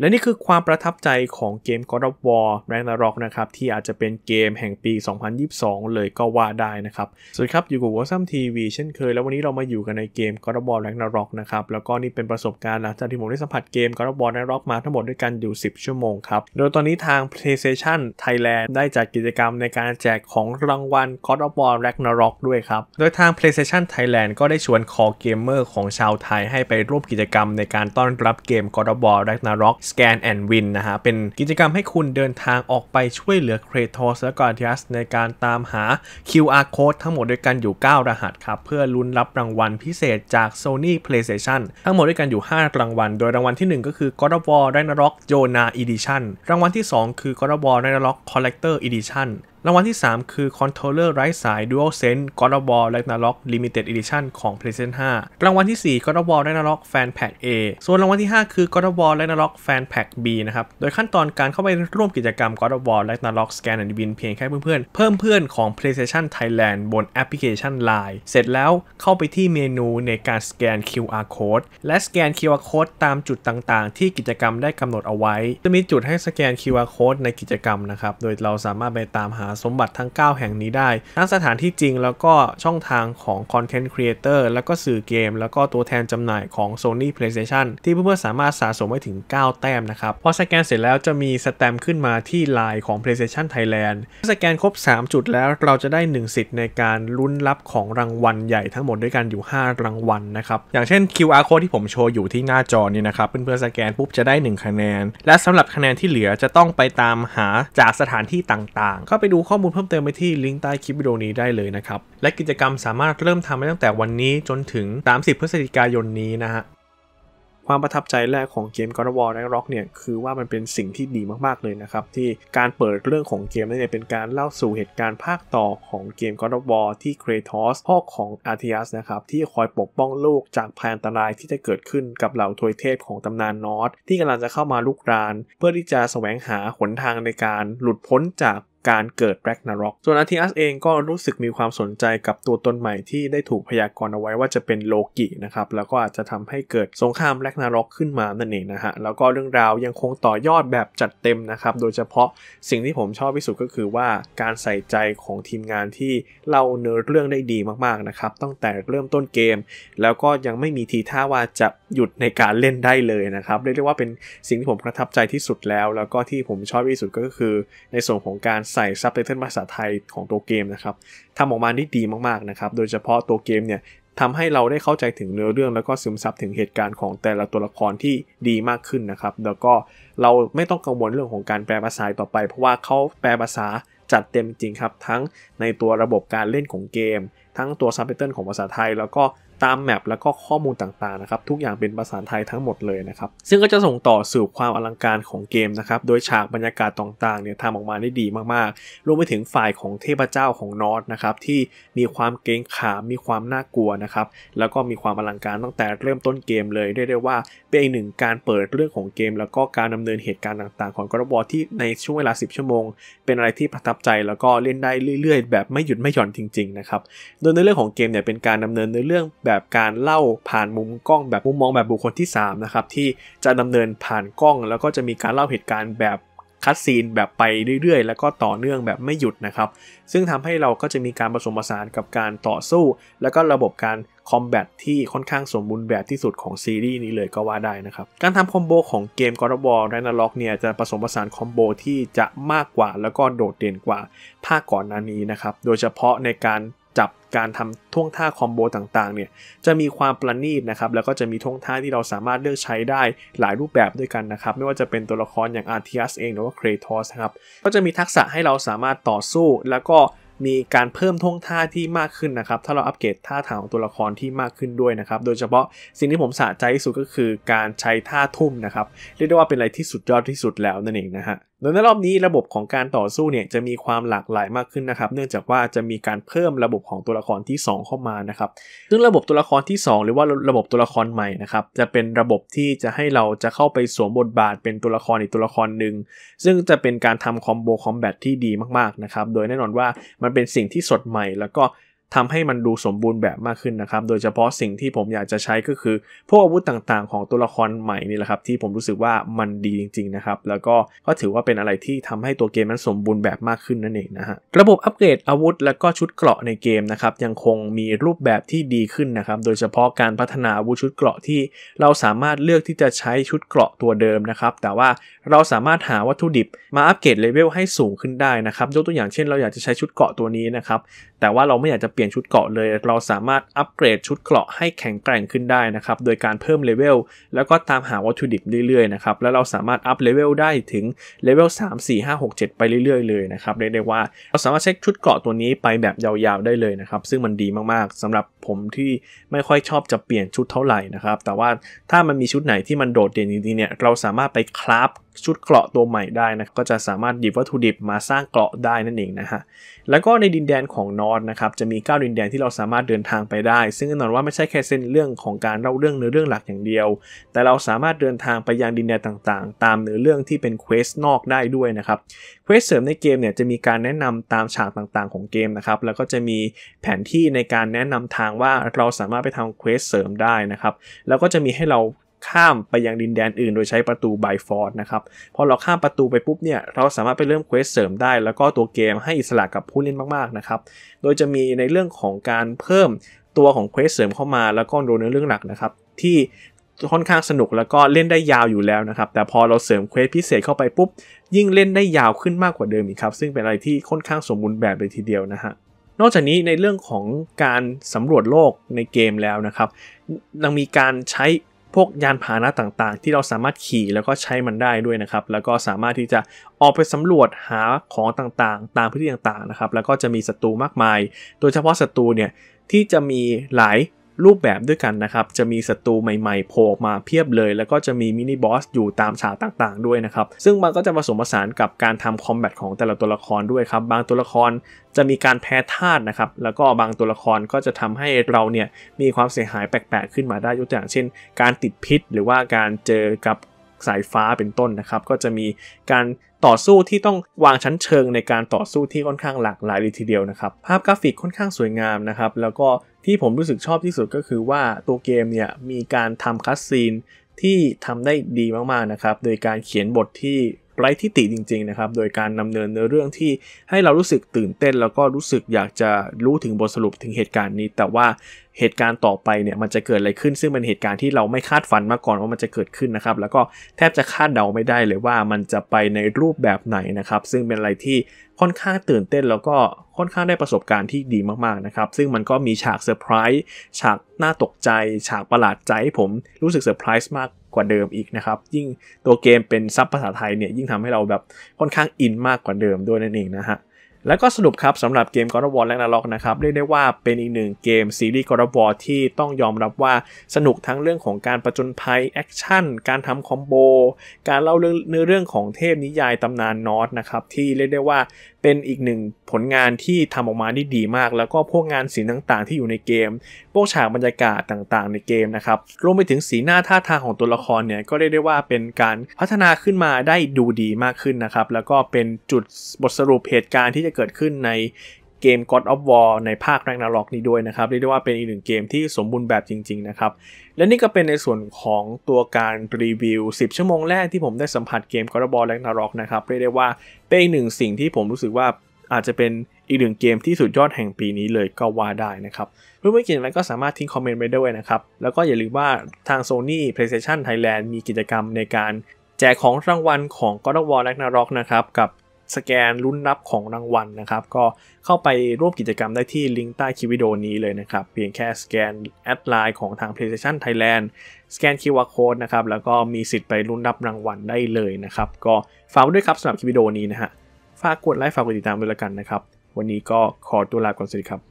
และนี่คือความประทับใจของเกม God of War Ragnarok นะครับ ที่อาจจะเป็นเกมแห่งปี 2022 เลยก็ว่าได้นะครับ สวัสดีครับ อยู่กับ w a s o m TV เช่นเคยแล้ววันนี้เรามาอยู่กันในเกม God of War Ragnarok นะครับ แล้วก็นี่เป็นประสบการณ์หลังจากที่ผมได้สัมผัสเกม God of War Ragnarok มาทั้งหมดด้วยกันอยู่ 10 ชั่วโมงครับ โดยตอนนี้ทาง PlayStation Thailand ได้จัดกิจกรรมในการแจกของรางวัล God of War Ragnarok ด้วยครับโดยทาง PlayStation Thailand ก็ได้ชวนคอเกมเมอร์ของชาวไทย ให้ไปร่วมกิจกรรมในการต้อนรับเกม God of War Ragnarok Scan and Win นะฮะ เป็นกิจกรรมให้คุณเดินทางออกไปช่วยเหลือเครทอสและกอ์เทียสในการตามหา QR Code ทั้งหมดด้วยกันอยู่ 9 รหัสครับเพื่อลุ้นรับรางวัลพิเศษจาก Sony PlayStation ทั้งหมดด้วยกันอยู่ 5 รางวัล โดยรางวัลที่ 1 ก็คือ God of War Ragnarok j o n a Edition รางวัลที่ 2 คือ God of War Ragnarok Collector Edition รางวัลที่ 3 คือ Controller ไร้สาย Dual Sense God of War Ragnarok Limited Edition ของ PlayStation 5 รางวัลที่4 God of War Ragnarok Fan Pack A ส่วนรางวัลที่ 5 คือ God of War Ragnarok Fan Pack B นะครับ โดยขั้นตอนการเข้าไปร่วมกิจกรรม God of War Ragnarok Scan and Win เพียงแค่เพื่อนๆ เพิ่มเพื่อนของ PlayStation Thailand บนแอปพลิเคชัน Line เสร็จแล้วเข้าไปที่เมนูในการสแกน QR Code และสแกน QR Code ตามจุดต่างๆ ที่กิจกรรมได้กำหนดเอาไว้ จะมีจุดให้สแกน QR Code ในกิจกรรมนะครับ โดยเราสามารถไปตามหาาสมบัติทั้ง 9 แห่งนี้ได้ ทั้งสถานที่จริงแล้วก็ช่องทางของคอนเทนต์ครีเอเตอร์แล้วก็สื่อเกม แล้วก็ตัวแทนจำหน่ายของ Sony PlayStation ที่เพื่อนๆสามารถสะสมไว้ถึง 9 แต้มนะครับ พอสแกนเสร็จแล้วจะมีสแตมขึ้นมาที่ไลน์ของ PlayStation Thailand สแกนครบ 3 จุดแล้วเราจะได้ 1 สิทธิ์ในการลุ้นรับของรางวัลใหญ่ทั้งหมดด้วยกันอยู่ 5 รางวัลนะครับอย่างเช่น QR code ที่ผมโชว์อยู่ที่หน้าจอนี่นะครับเพื่อนๆสแกนปุ๊บจะได้1คะแนนและสำหรับคะแนนที่เหลือจะต้องไปตามหาจากสถานที่ต่างๆ เข้าไปดูดูข้อมูลเพิ่มเติมไปที่ ลิงก์ใต้คลิปวิดีโอนี้ได้เลยนะครับ และกิจกรรมสามารถเริ่มทำได้ตั้งแต่วันนี้จนถึง 30 พฤศจิกายนนี้นะฮะความประทับใจแรกของเกมก o d of w a ลไรร n a r เนี่ยคือว่ามันเป็นสิ่งที่ดีมากๆเลยนะครับ ที่การเปิดเรื่องของเกมนี่เป็นการเล่าสู่เหตุการณ์ภาคต่อของเกมก o d of War ที่เครทอสพ่อของอาร์เทียสนะครับที่คอยปกป้องลูกจากภัยอันตรายที่จะเกิดขึ้นกับเหล่าทวยเทพของตำนานนอร์ที่กำลังจะเข้ามาลุกราน เพื่อที่จะแสวงหาหนทางในการหลุดพ้นจากการเกิดแร็กนารอกส่วนอาทิอัสเองก็รู้สึกมีความสนใจกับตัวตนใหม่ที่ได้ถูกพยากรณ์เอาไว้ว่าจะเป็นโลกินะครับ แล้วก็อาจจะทำให้เกิดสงครามแร็กนารอกขึ้นมานั่นเองนะฮะ แล้วก็เรื่องราวยังคงต่อยอดแบบจัดเต็มนะครับ โดยเฉพาะสิ่งที่ผมชอบที่สุดก็คือว่าการใส่ใจของทีมงานที่เล่าเนื้อเรื่องได้ดีมากๆนะครับ ตั้งแต่เริ่มต้นเกม แล้วก็ยังไม่มีทีท่าว่าจะหยุดในการเล่นได้เลยนะครับเรียกได้ว่าเป็นสิ่งที่ผมประทับใจที่สุดแล้ว แล้วก็ที่ผมชอบที่สุดก็คือ ในส่วนของการใส่ซับไตเติลภาษาไทยของตัวเกมนะครับทำออกมาได้ดีมากๆนะครับ โดยเฉพาะตัวเกมเนี่ยทำให้เราได้เข้าใจถึงเนื้อเรื่องแล้วก็ซึมซับถึงเหตุการณ์ของแต่ละตัวละครที่ดีมากขึ้นนะครับแล้วก็เราไม่ต้องกังวลเรื่องของการแปลภาษาต่อไปเพราะว่าเขาแปลภาษาจัดเต็มจริงครับ ทั้งในตัวระบบการเล่นของเกม ทั้งตัวซับไตเติลของภาษาไทยแล้วก็ตามแมปแล้วก็ข้อมูลต่างๆนะครับทุกอย่างเป็นภาษาไทยทั้งหมดเลยนะครับซึ่งก็จะส่งต่อสู่ความอลังการของเกมนะครับ โดยฉากบรรยากาศต่างๆเนี่ยทำออกมาได้ดีมากๆ รวมไปถึงฝ่ายของเทพเจ้าของนอตนะครับที่มีความเกรงขามมีความน่ากลัวนะครับแล้วก็มีความอลังการตั้งแต่เริ่มต้นเกมเลยได้ได้ว่าเป็นอีกหนึ่งการเปิดเรื่องของเกม แล้วก็การดำเนินเหตุการณ์ต่างๆของกระบอที่ในช่วงเวลา10 ชั่วโมง เป็นอะไรที่ประทับใจ แล้วก็เล่นได้เรื่อย ๆ แบบไม่หยุดไม่หย่อนจริงๆนะครับโดยในเรื่องของเกมเนี่ยเป็นการดำเนินในเรื่องแบบการเล่าผ่านมุมกล้องแบบมุมมองแบบบุคคลที่3นะครับที่จะดำเนินผ่านกล้อง แล้วก็จะมีการเล่าเหตุการณ์แบบคัดซีน แบบไปเรื่อยๆ แล้วก็ต่อเนื่องแบบไม่หยุดนะครับซึ่งทำให้เราก็จะมีการผสมผสานกับการต่อสู้ แล้วก็ระบบการคอมแบทที่ค่อนข้างสมบูรณ์แบบที่สุดของซีรีส์นี้เลยก็ว่าได้นะครับการทำคอมโบของเกมกราบอลไรนาล็อกเนี่ยจะผสมผสานคอมโบที่จะมากกว่าแล้วก็โดดเด่นกว่าภาคก่อนหน้านี้นะครับโดยเฉพาะในการจับการทำท่วงท่าคอมโบต่างๆเนี่ยจะมีความประณีตนะครับแล้วก็จะมีท่วงท่าที่เราสามารถเลือกใช้ได้หลายรูปแบบด้วยกันนะครับไม่ว่าจะเป็นตัวละครอย่างอาร์ทิอัสเองหรือว่าเครทอสครับก็จะมีทักษะให้เราสามารถต่อสู้ แล้วก็มีการเพิ่มท่วงท่าที่มากขึ้นนะครับ ถ้าเราอัปเกรดท่าทางของตัวละครที่มากขึ้นด้วยนะครับโดยเฉพาะสิ่งที่ผมสะใจที่สุดก็คือ การใช้ท่าทุ่มนะครับ เรียกได้ว่าเป็นอะไรที่สุดยอดที่สุดแล้วนั่นเองนะฮะโดยในรอบนี้ระบบของการต่อสู้เนี่ยจะมีความหลากหลายมากขึ้นนะครับ เนื่องจากว่าจะมีการเพิ่มระบบของตัวละครที่ 2 เข้ามานะครับ ซึ่งระบบตัวละครที่ 2 หรือว่าระบบตัวละครใหม่นะครับจะเป็นระบบที่จะให้เราจะเข้าไปสวมบทบาทเป็นตัวละครอีกตัวละครหนึ่งซึ่งจะเป็นการทำคอมโบคอมแบทที่ดีมากๆนะครับโดยแน่นอนว่ามันเป็นสิ่งที่สดใหม่แล้วก็ทำให้มันดูสมบูรณ์แบบมากขึ้นนะครับ โดยเฉพาะสิ่งที่ผมอยากจะใช้ก็คือพวกอาวุธต่างๆ ของตัวละครใหม่นี่แหละครับที่ผมรู้สึกว่ามันดีจริงๆนะครับแล้วก็ก็ถือว่าเป็นอะไรที่ทำให้ตัวเกมนั้นสมบูรณ์แบบมากขึ้นนั่นเองนะฮะระบบอัปเกรดอาวุธ และก็ชุดเกราะในเกมนะครับยังคงมีรูปแบบที่ดีขึ้นนะครับ โดยเฉพาะการพัฒนาอาวุธชุดเกราะที่เราสามารถเลือกที่จะใช้ชุดเกราะตัวเดิมนะครับ แต่ว่าเราสามารถหาวัตถุดิบ มาอัปเกรดเลเวลให้สูงขึ้นได้นะครับยกตัวอย่างเช่นเราอยากจะใช้ชุดเกราะตัวนี้นะครับแต่ว่าเราไม่อยากจะเปลี่ยนชุดเกราะเลย เราสามารถอัปเกรดชุดเกราะให้แข็งแกร่งขึ้นได้นะครับ โดยการเพิ่มเลเวล แล้วก็ตามหาวัตถุดิบเรื่อยๆนะครับ แล้วเราสามารถอัพเลเวลได้ถึงเลเวล3 4 5 6 7 ไปเรื่อยๆเลยนะครับเรียกได้ว่าเราสามารถเช็คชุดเกราะตัวนี้ไปแบบยาวๆได้เลยนะครับ ซึ่งมันดีมากๆ สำหรับผมที่ไม่ค่อยชอบจะเปลี่ยนชุดเท่าไหร่นะครับ แต่ว่าถ้ามันมีชุดไหนที่มันโดดเด่นจริงๆเนี่ย เราสามารถไปคราฟชุดเกราะตัวใหม่ได้นะ ก็จะสามารถหยิบวัตถุดิบ มาสร้างเกราะได้นั่นเองนะฮะ แล้วก็ในดินแดนของนองอ o นะครับจะมี 9 ดินแดน ที่เราสามารถเดินทางไปได้ ซึ่งแน่นอนว่าไม่ใช่แค่เส้นเรื่องของ การเล่าเรื่องเนื้อเรื่องหลักอย่างเดียว แต่เราสามารถเดินทางไปยังดินแดนต่างๆ ตามเนื้อเรื่องที่เป็นเควสนอกได้ด้วยนะครับ เควสเสริมในเกมเนี่ยจะมีการแนะนำตามฉากต่างๆ ของเกมนะครับ แล้วก็จะมีแผนที่ในการแนะนำทางว่าเราสามารถไปทำเควสเสริมได้นะครับ แล้วก็จะมีให้เราข้ามไปยังดินแดนอื่นโดยใช้ประตูไบฟอร์ดนะครับพอเราข้ามประตูไปปุ๊บเนี่ยเราสามารถไปเริ่มเควสเสริมได้ แล้วก็ตัวเกมให้อิสระกับผู้เล่นมากๆนะครับโดยจะมีในเรื่องของการเพิ่มตัวของเควสเสริมเข้ามาแล้วก็โดนเนเรื่องหลักนะครับ ที่ค่อนข้างสนุกแล้วก็เล่นได้ยาวอยู่แล้วนะครับ แต่พอเราเสริมเควสพิเศษเข้าไปปุ๊บ ยิ่งเล่นได้ยาวขึ้นมากกว่าเดิมอีกครับซึ่งเป็นอะไรที่ค่อนข้างสมบูรณ์แบบเลยทีเดียวนะฮะนอกจากนี้ในเรื่องของการสำรวจโลกในเกมแล้วนะครับ ยังมีการใช้พวกยานพาหนะต่างๆ ที่เราสามารถขี่แล้วก็ใช้มันได้ด้วยนะครับ แล้วก็สามารถที่จะออกไปสำรวจหาของต่างๆ ตามพื้นที่ต่างๆนะครับแล้วก็จะมีศัตรูมากมาย โดยเฉพาะศัตรูเนี่ยที่จะมีหลายรูปแบบด้วยกันนะครับ จะมีศัตรูใหม่ ๆโผล่มาเพียบเลย แล้วก็จะมีมินิบอสอยู่ตามฉากต่าง ๆ ด้วยนะครับ ซึ่งมันก็จะผสมผสานกับการทำคอมแบทของแต่ละตัวละครด้วยครับ บางตัวละครจะมีการแพ้ธาตุนะครับ แล้วก็บางตัวละครก็จะทำให้เราเนี่ยมีความเสียหายแปลกๆ ขึ้นมาได้ยกตัวอย่างเช่น การติดพิษ หรือว่าการเจอกับสายฟ้าเป็นต้นนะครับก็จะมีการต่อสู้ที่ต้องวางชั้นเชิงในการต่อสู้ที่ค่อนข้างหลากหลายเลยทีเดียวนะครับ ภาพกราฟิกค่อนข้างสวยงามนะครับแล้วก็ที่ผมรู้สึกชอบที่สุดก็คือว่าตัวเกมเนี่ยมีการทำคัสซีนที่ทำได้ดีมากๆนะครับโดยการเขียนบทที่ไร้ที่ติจริงๆนะครับโดยการนำเนินเนื้อเรื่องที่ให้เรารู้สึกตื่นเต้น แล้วก็รู้สึกอยากจะรู้ถึงบทสรุปถึงเหตุการณ์นี้ แต่ว่าเหตุการณ์ต่อไปเนี่ยมันจะเกิดอะไรขึ้น ซึ่งเป็นเหตุการณ์ที่เราไม่คาดฝันมาก่อนว่ามันจะเกิดขึ้นนะครับแล้วก็แทบจะคาดเดาไม่ได้เลยว่ามันจะไปในรูปแบบไหนนะครับซึ่งเป็นอะไรที่ค่อนข้างตื่นเต้นแล้วก็ค่อนข้างได้ประสบการณ์ที่ดีมากๆนะครับซึ่งมันก็มีฉากเซอร์ไพรส์ฉากน่าตกใจ ฉากประหลาดใจให้ผมรู้สึกเซอร์ไพรส์มากกว่าเดิมอีกนะครับยิ่งตัวเกมเป็นซับภาษาไทยเนี่ยยิ่งทำให้เราแบบค่อนข้างอินมากกว่าเดิมด้วยนั่นเองนะฮะแล้วก็สรุปครับสำหรับเกม God of War และนาล็อกนะครับ เรียกได้ว่าเป็นอีกหนึ่งเกมซีรีส์ God of War ที่ต้องยอมรับว่าสนุกทั้งเรื่องของการประจนภัยแอคชั่นการทำคอมโบการเล่าเรื่องเนื้อเรื่องของเทพนิยายตำนานนอตนะครับที่เรียกได้ว่าเป็นอีกหนึ่งผลงานที่ทำออกมาได้ดีมาก แล้วก็พวกงานศิลป์ต่างๆ ที่อยู่ในเกมพวกฉากบรรยากาศต่างๆ ในเกมนะครับรวมไปถึงสีหน้าท่าทางของตัวละครเนี่ยก็เรียกได้ว่าเป็นการพัฒนาขึ้นมาได้ดูดีมากขึ้นนะครับแล้วก็เป็นจุดบทสรุปเหตุการณ์ที่จะเกิดขึ้นในเกม God of War ในภาค Ragnarok นี้ด้วยนะครับเรียกได้ว่าเป็นอีกหนึ่งเกมที่สมบูรณ์แบบจริงๆ นะครับและนี่ก็เป็นในส่วนของตัวการรีวิว 10 ชั่วโมงแรกที่ผมได้สัมผัสเกม God of War Ragnarok นะครับเรียกได้ว่าเป็นอีกหนึ่งสิ่งที่ผมรู้สึกว่าอาจจะเป็นอีกหนึ่งเกมที่สุดยอดแห่งปีนี้เลยก็ว่าได้นะครับเพื่อนๆเขีนอะไรก็สามารถทิ้งคอมเมนต์ไว้ด้วยนะครับแล้วก็อย่าลืมว่าทาง Sony PlayStation Thailand มีกิจกรรมในการแจกของรางวัลของ God of War Ragnarok นะครับกับสแกนรุ่นรับของรางวัลนะครับก็เข้าไปร่วมกิจกรรมได้ที่ลิงก์ใต้คลิปวิดีโอนี้เลยนะครับเพียงแค่สแกนแอดไลน์ของทาง PlayStation Thailand สแกน QR Code นะครับแล้วก็มีสิทธิ์ไปรุ่นรับรางวัลได้เลยนะครับก็ฝากด้วยครับสำหรับคลิปวิดีโอนี้นะฮะฝากกดไลค์ฝากกดติดตามด้วยละกันนะครับวันนี้ก็ขอตัวลาก่อนสวัสดีครับ